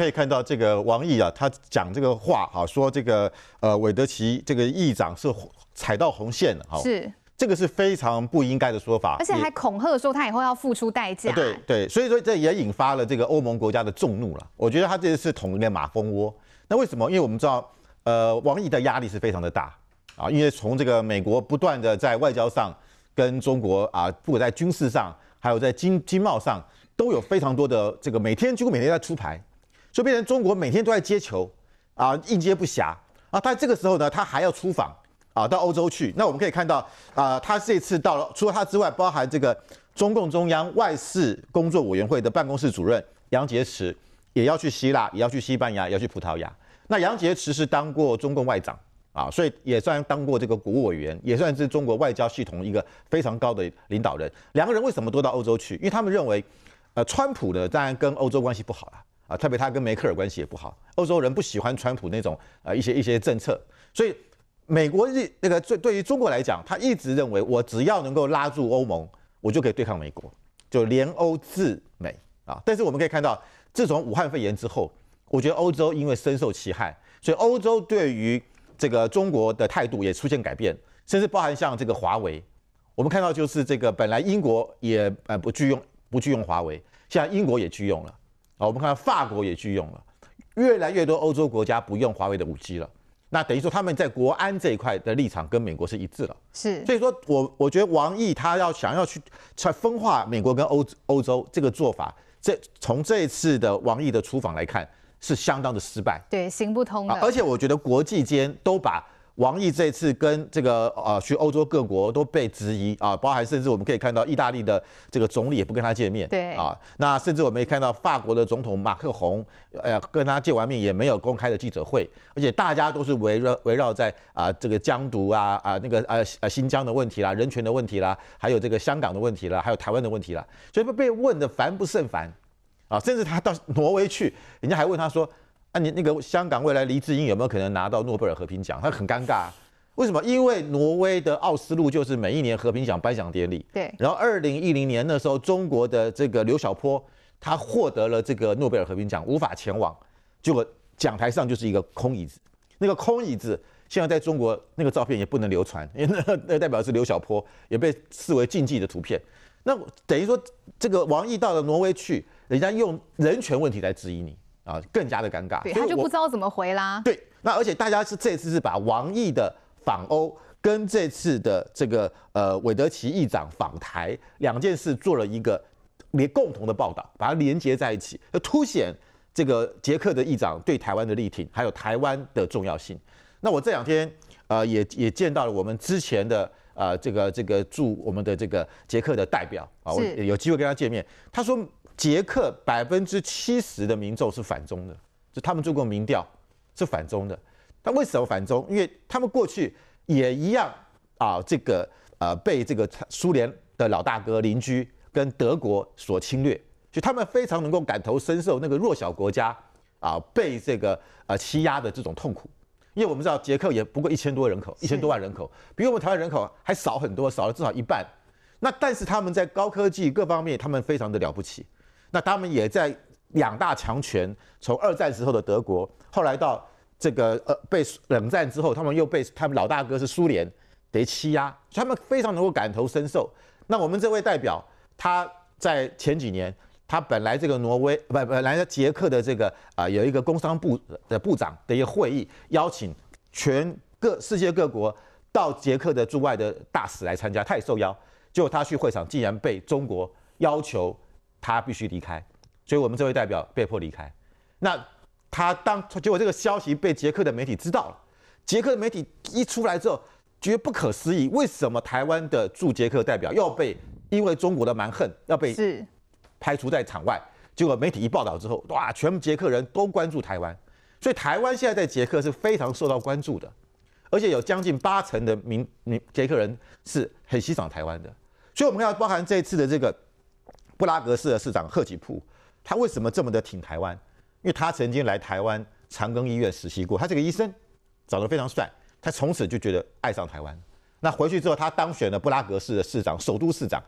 可以看到，这个王毅啊，他讲这个话啊，说这个呃，韦德奇这个议长是踩到红线了哈。是这个是非常不应该的说法，而且还恐吓说他以后要付出代价。对对，所以说这也引发了这个欧盟国家的众怒了。我觉得他这次捅了个马蜂窝。那为什么？因为我们知道，呃，王毅的压力是非常的大啊，因为从这个美国不断的在外交上跟中国啊，不管在军事上，还有在经经贸上，都有非常多的这个每天几乎每天在出牌。就变成中国每天都在接球啊，应接不暇啊。但这个时候呢，他还要出访啊，到欧洲去。那我们可以看到啊，他这次到了，除了他之外，包含这个中共中央外事工作委员会的办公室主任杨洁篪也要去希腊，也要去西班牙，也要去葡萄牙。那杨洁篪是当过中共外长啊，所以也算当过这个国务委员，也算是中国外交系统一个非常高的领导人。两个人为什么都到欧洲去？因为他们认为，呃，川普呢，当然跟欧洲关系不好了。啊，特别他跟梅克尔关系也不好，欧洲人不喜欢川普那种啊一些一些政策，所以美国日那个对对于中国来讲，他一直认为我只要能够拉住欧盟，我就可以对抗美国，就联欧制美啊。但是我们可以看到，自从武汉肺炎之后，我觉得欧洲因为深受其害，所以欧洲对于这个中国的态度也出现改变，甚至包含像这个华为，我们看到就是这个本来英国也呃不拒用不拒用华为，现在英国也拒用了。啊，我们看法国也去用了，越来越多欧洲国家不用华为的五 G 了。那等于说他们在国安这一块的立场跟美国是一致了。是，所以说我我觉得王毅他要想要去在分化美国跟欧欧洲这个做法，这从这一次的王毅的出访来看是相当的失败，对，行不通的。而且我觉得国际间都把。王毅这次跟这个呃去欧洲各国都被质疑啊，包含甚至我们可以看到，意大利的这个总理也不跟他见面。对啊，那甚至我们也看到法国的总统马克宏，哎，跟他见完面也没有公开的记者会，而且大家都是围绕围绕在啊这个疆独啊啊那个呃呃新疆的问题啦，人权的问题啦，还有这个香港的问题啦，还有台湾的问题啦，所以被问的烦不胜烦啊，甚至他到挪威去，人家还问他说。啊，你那个香港未来黎智英有没有可能拿到诺贝尔和平奖？他很尴尬，为什么？因为挪威的奥斯陆就是每一年和平奖颁奖典礼。对。然后二零一零年那时候，中国的这个刘晓波他获得了这个诺贝尔和平奖，无法前往，结果讲台上就是一个空椅子。那个空椅子现在在中国那个照片也不能流传，因为那那代表是刘晓波，也被视为禁忌的图片。那等于说这个王毅到了挪威去，人家用人权问题来质疑你。啊，更加的尴尬，对，他就不知道怎么回啦。对，那而且大家是这次是把王毅的访欧跟这次的这个呃韦德奇议长访台两件事做了一个连共同的报道，把它连接在一起，要凸显这个捷克的议长对台湾的力挺，还有台湾的重要性。那我这两天呃也也见到了我们之前的呃这个这个驻我们的这个捷克的代表啊，我有机会跟他见面，他说。捷克百分之七十的民众是反中的，就他们做过民调是反中的。但为什么反中？因为他们过去也一样啊，这个呃被这个苏联的老大哥邻居跟德国所侵略，就他们非常能够感同身受那个弱小国家啊被这个呃欺压的这种痛苦。因为我们知道捷克也不过一千多人口，一千多万人口，比我们台湾人口还少很多，少了至少一半。那但是他们在高科技各方面，他们非常的了不起。那他们也在两大强权，从二战时候的德国，后来到这个呃被冷战之后，他们又被他们老大哥是苏联得欺压，他们非常能够感同身受。那我们这位代表，他在前几年，他本来这个挪威不本来捷克的这个啊有一个工商部的部长的一个会议邀请，全各世界各国到捷克的驻外的大使来参加，他也受邀，结果他去会场竟然被中国要求。他必须离开，所以我们这位代表被迫离开。那他当结果这个消息被捷克的媒体知道了，捷克的媒体一出来之后，觉得不可思议：为什么台湾的驻捷克代表要被因为中国的蛮横要被是排除在场外？结果媒体一报道之后，哇，全部捷克人都关注台湾。所以台湾现在在捷克是非常受到关注的，而且有将近八成的民民捷克人是很欣赏台湾的。所以我们要包含这一次的这个。布拉格市的市长赫吉普，他为什么这么的挺台湾？因为他曾经来台湾长庚医院实习过。他这个医生长得非常帅，他从此就觉得爱上台湾。那回去之后，他当选了布拉格市的市长，首都市长。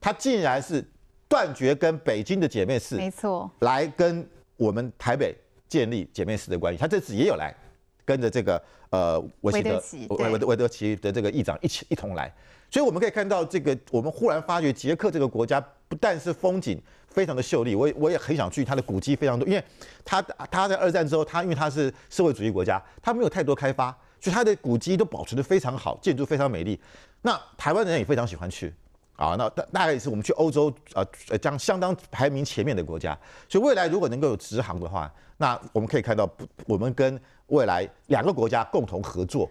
他竟然是断绝跟北京的姐妹市，没错，来跟我们台北建立姐妹市的关系。他这次也有来，跟着这个呃，韦德韦德韦德奇的这个议长一起一同来。所以我们可以看到，这个我们忽然发觉捷克这个国家。不但是风景非常的秀丽，我也我也很想去。它的古迹非常多，因为它它在二战之后，它因为它是社会主义国家，它没有太多开发，所以它的古迹都保存的非常好，建筑非常美丽。那台湾人也非常喜欢去啊，那大大概也是我们去欧洲啊将相当排名前面的国家。所以未来如果能够有直航的话，那我们可以看到我们跟未来两个国家共同合作。